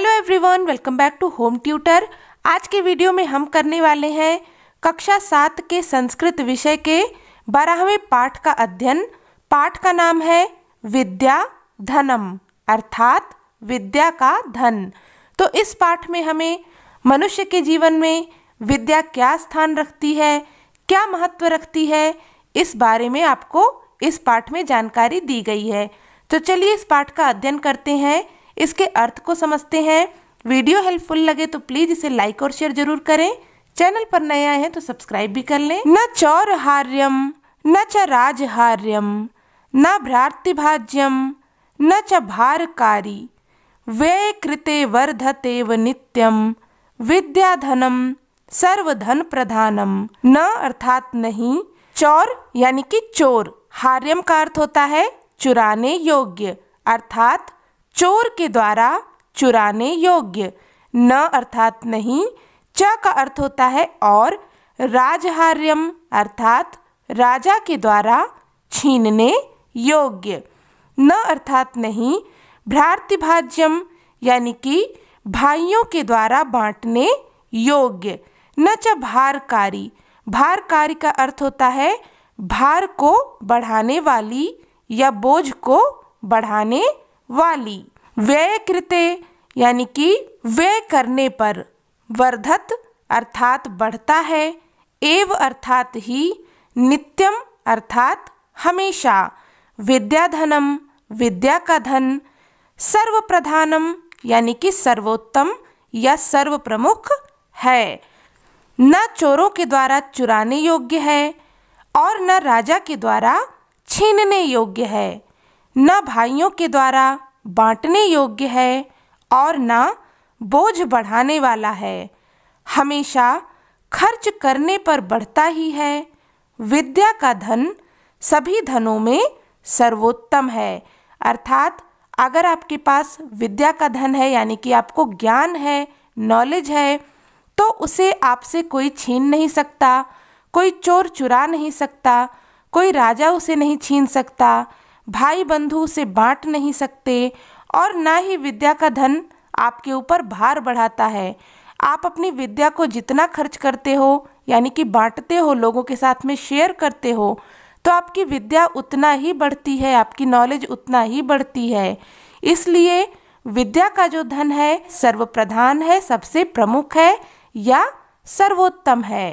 hello everyone welcome back to home tutor आज के video में हम करने वाले हैं कक्षा सात के संस्कृत विषय के बारहवें पाठ का अध्ययन पाठ का नाम है विद्या धनम अर्थात विद्या का धन तो इस पाठ में हमें मनुष्य के जीवन में विद्या क्या स्थान रखती है क्या महत्व रखती है इस बारे में आपको इस पाठ में जानकारी दी गई है तो चलिए इस पाठ का अध्ययन करते हैं इसके अर्थ को समझते हैं वीडियो हेल्पफुल लगे तो प्लीज इसे लाइक और शेयर जरूर करें चैनल पर नए आए हैं तो सब्सक्राइब भी कर लें न चौर हार्यम न च हार्यम न भ्रातृभाज्यम न च भारकारी वे कृते व नित्यम विद्याधनम सर्वधन प्रधानम न अर्थात नहीं चौर यानी कि चोर हार्यम का अर्थ होता है चुराने योग्य अर्थात चोर के द्वारा चुराने योग्य न अर्थात नहीं च का अर्थ होता है और राजहार्यम अर्थात राजा के द्वारा छीनने योग्य न अर्थात नहीं भ्रातृभाज्यम यानी कि भाइयों के द्वारा बांटने योग्य न च भारकारी भारकारी का अर्थ होता है भार को बढ़ाने वाली या बोझ को बढ़ाने वाली व्यय कृते यानी कि व्यय करने पर वर्धत अर्थात बढ़ता है एव अर्थात ही नित्यम अर्थात हमेशा विद्याधनम विद्या का धन सर्वप्रधानम यानी कि सर्वोत्तम या सर्व प्रमुख है न चोरों के द्वारा चुराने योग्य है और न राजा के द्वारा छीनने योग्य है न भाइयों के द्वारा बांटने योग्य है और न बोझ बढ़ाने वाला है हमेशा खर्च करने पर बढ़ता ही है विद्या का धन सभी धनों में सर्वोत्तम है अर्थात अगर आपके पास विद्या का धन है यानी कि आपको ज्ञान है नॉलेज है तो उसे आपसे कोई छीन नहीं सकता कोई चोर चुरा नहीं सकता कोई राजा उसे नहीं छीन सकता भाई बंधु से बांट नहीं सकते और ना ही विद्या का धन आपके ऊपर भार बढ़ाता है आप अपनी विद्या को जितना खर्च करते हो यानी कि बांटते हो लोगों के साथ में शेयर करते हो तो आपकी विद्या उतना ही बढ़ती है आपकी नॉलेज उतना ही बढ़ती है इसलिए विद्या का जो धन है सर्वप्रधान है सबसे प्रमुख है या सर्वोत्तम है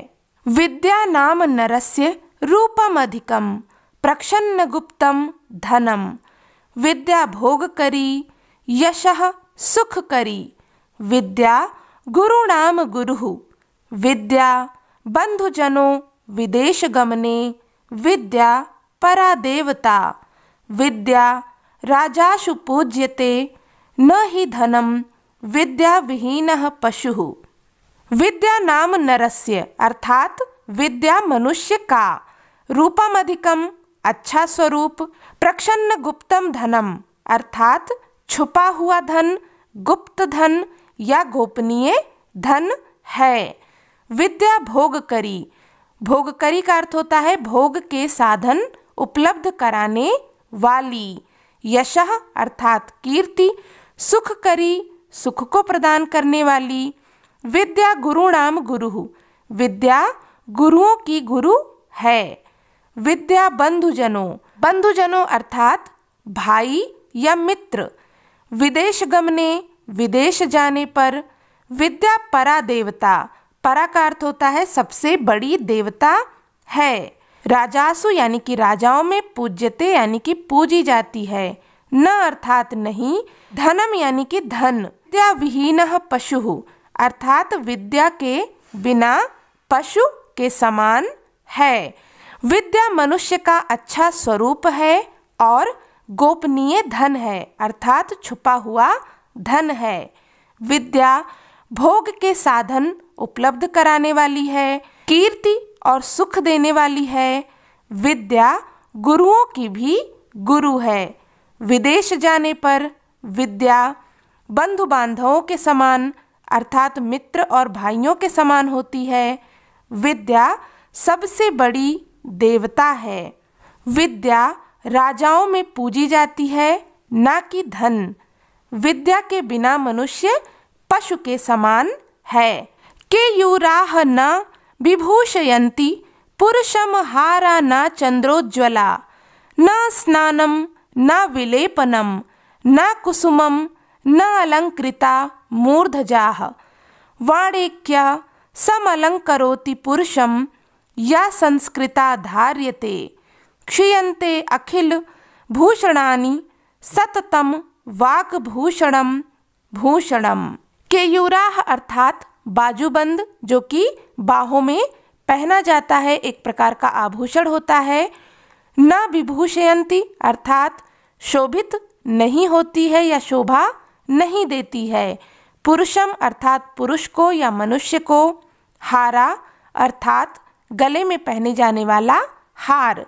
विद्या नाम नरस्य रूपम अधिकम प्रक्षन्न गुप्तम धनम विद्या भोग करी यश सुख करी विद्या गुरु नाम गुरु विद्या बंधुजनों विदेश गमने विद्या परा देवता विद्या राजाशु पूज्यते न ही धनम विद्या विहीन पशु विद्या नाम नरस्य अर्थात विद्या मनुष्य का रूपम अधिकम अच्छा स्वरूप प्रक्षन्न गुप्तम धनम अर्थात छुपा हुआ धन गुप्त धन या गोपनीय धन है विद्या भोग करी भोग करी का अर्थ होता है भोग के साधन उपलब्ध कराने वाली यश अर्थात कीर्ति सुख करी सुख को प्रदान करने वाली विद्या गुरु नाम गुरु विद्या गुरुओं की गुरु है विद्या बंधुजनों बंधुजनों अर्थात भाई या मित्र विदेश गमने विदेश जाने पर विद्या परा देवता परा का अर्थ होता है सबसे बड़ी देवता है राजासु यानी कि राजाओं में पूज्यते यानी कि पूजी जाती है न अर्थात नहीं धनम यानी कि धन विद्या विहीन पशु अर्थात विद्या के बिना पशु के समान है विद्या मनुष्य का अच्छा स्वरूप है और गोपनीय धन है अर्थात छुपा हुआ धन है विद्या भोग के साधन उपलब्ध कराने वाली है कीर्ति और सुख देने वाली है विद्या गुरुओं की भी गुरु है विदेश जाने पर विद्या बंधु बांधवों के समान अर्थात मित्र और भाइयों के समान होती है विद्या सबसे बड़ी देवता है विद्या राजाओं में पूजी जाती है न कि धन विद्या के बिना मनुष्य पशु के समान है के युराह न विभूषयंती पुरुषम हारा न चंद्रोज्वला न स्नानम न विलेपनम न कुसुमम न अलंकृता मूर्धजा वाणेक्य समलंकरोति पुरुषम या संस्कृता धार्यते अखिल अखिलभूषणानि सततम वाकभूषणं भूषणम केयूरा अर्थात बाजूबंद जो कि बाहों में पहना जाता है एक प्रकार का आभूषण होता है न विभूषयंती अर्थात शोभित नहीं होती है या शोभा नहीं देती है पुरुषम अर्थात पुरुष को या मनुष्य को हारा अर्थात गले में पहने जाने वाला हार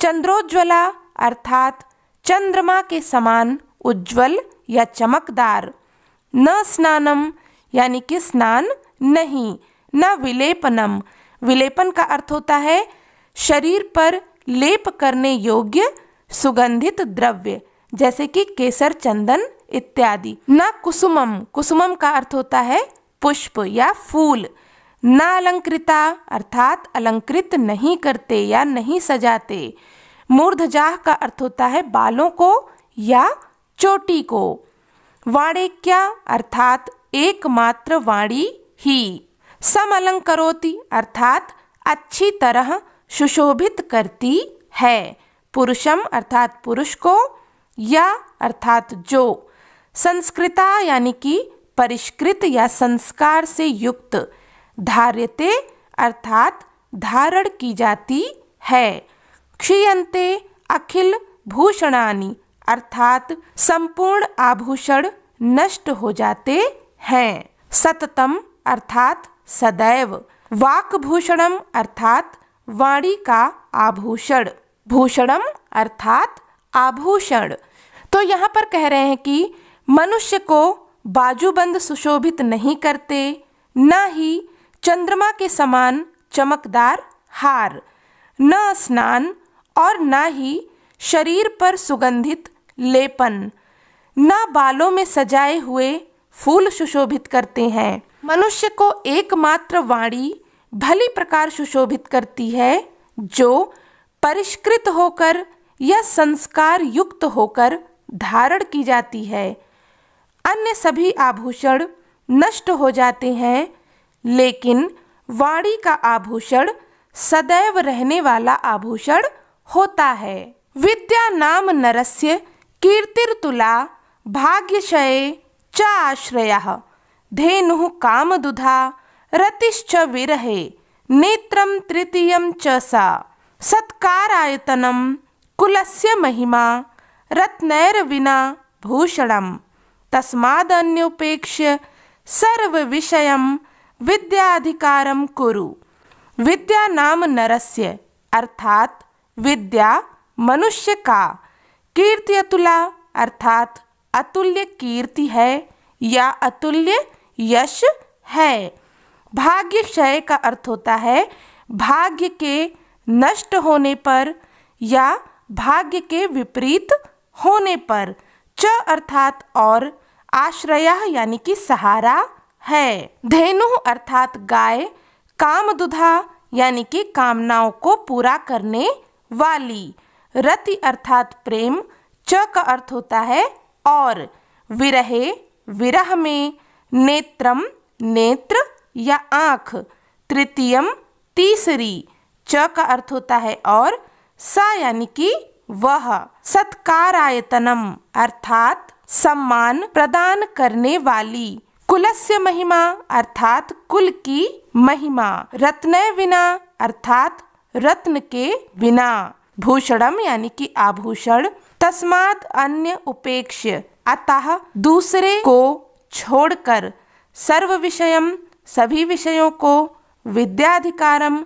चंद्रोज्वला अर्थात चंद्रमा के समान उज्जवल या चमकदार न स्नानम यानी कि स्नान नहीं न विलेपनम विलेपन का अर्थ होता है शरीर पर लेप करने योग्य सुगंधित द्रव्य जैसे कि केसर चंदन इत्यादि न कुसुमम कुसुमम का अर्थ होता है पुष्प या फूल ना अलंकृता अर्थात अलंकृत नहीं करते या नहीं सजाते मूर्धजाह का अर्थ होता है बालों को या चोटी को वाणिक्या अर्थात एकमात्र वाणी ही सम करोति अर्थात अच्छी तरह सुशोभित करती है पुरुषम अर्थात पुरुष को या अर्थात जो संस्कृता यानी कि परिष्कृत या संस्कार से युक्त धार्यते अर्थात धारण की जाती है क्षीयते अखिल भूषणानी अर्थात संपूर्ण आभूषण नष्ट हो जाते हैं सततम अर्थात सदैव वाक भूषणम अर्थात वाणी का आभूषण भूषणम अर्थात आभूषण तो यहाँ पर कह रहे हैं कि मनुष्य को बाजूबंद सुशोभित नहीं करते न ही चंद्रमा के समान चमकदार हार न स्नान और न ही शरीर पर सुगंधित लेपन न बालों में सजाए हुए फूल सुशोभित करते हैं मनुष्य को एकमात्र वाणी भली प्रकार सुशोभित करती है जो परिष्कृत होकर या संस्कार युक्त होकर धारण की जाती है अन्य सभी आभूषण नष्ट हो जाते हैं लेकिन वाणी का आभूषण सदैव रहने वाला आभूषण होता है विद्या नाम नरस्य कीर्तिर तुला भाग्यशय च आश्रय धेनु काम दुधा रतिश्च विरहे नेत्रम तृतीय च सा सत्कार आयतनम कुलस्य महिमा रत्नैर विना भूषणम सर्व सर्वविषयम् विद्याधिकारम कुरु विद्या नाम नरस्य अर्थात विद्या मनुष्य का कीर्ति अतुला अर्थात अतुल्य कीर्ति है या अतुल्य यश है भाग्य क्षय का अर्थ होता है भाग्य के नष्ट होने पर या भाग्य के विपरीत होने पर च अर्थात और आश्रय यानी कि सहारा है धेनु अर्थात गाय काम दुधा यानी कि कामनाओं को पूरा करने वाली रति अर्थात प्रेम च का अर्थ होता है और विरहे विरह में नेत्रम नेत्र या आँख तृतीयम तीसरी च का अर्थ होता है और सा यानी कि वह सत्कारायतनम अर्थात सम्मान प्रदान करने वाली कुलस्य महिमा अर्थात कुल की महिमा रत्न बिना अर्थात रत्न के बिना भूषणम यानी कि आभूषण तस्मात अन्य उपेक्ष्य अतः दूसरे को छोड़कर सर्व विषयम सभी विषयों को विद्याधिकारम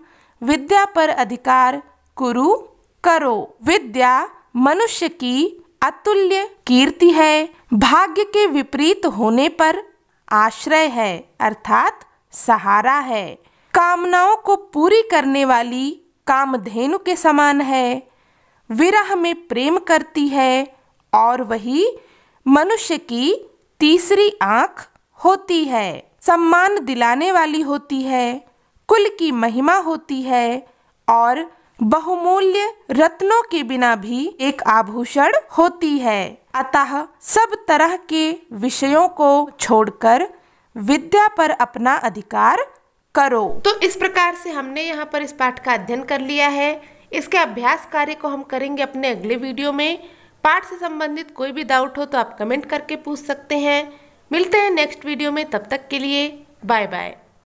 विद्या पर अधिकार कुरु करो विद्या मनुष्य की अतुल्य कीर्ति है भाग्य के विपरीत होने पर आश्रय है अर्थात सहारा है कामनाओं को पूरी करने वाली कामधेनु के समान है विरह में प्रेम करती है और वही मनुष्य की तीसरी आंख होती है सम्मान दिलाने वाली होती है कुल की महिमा होती है और बहुमूल्य रत्नों के बिना भी एक आभूषण होती है अतः सब तरह के विषयों को छोड़कर विद्या पर अपना अधिकार करो तो इस प्रकार से हमने यहाँ पर इस पाठ का अध्ययन कर लिया है इसके अभ्यास कार्य को हम करेंगे अपने अगले वीडियो में पाठ से संबंधित कोई भी डाउट हो तो आप कमेंट करके पूछ सकते हैं मिलते हैं नेक्स्ट वीडियो में तब तक के लिए बाय बाय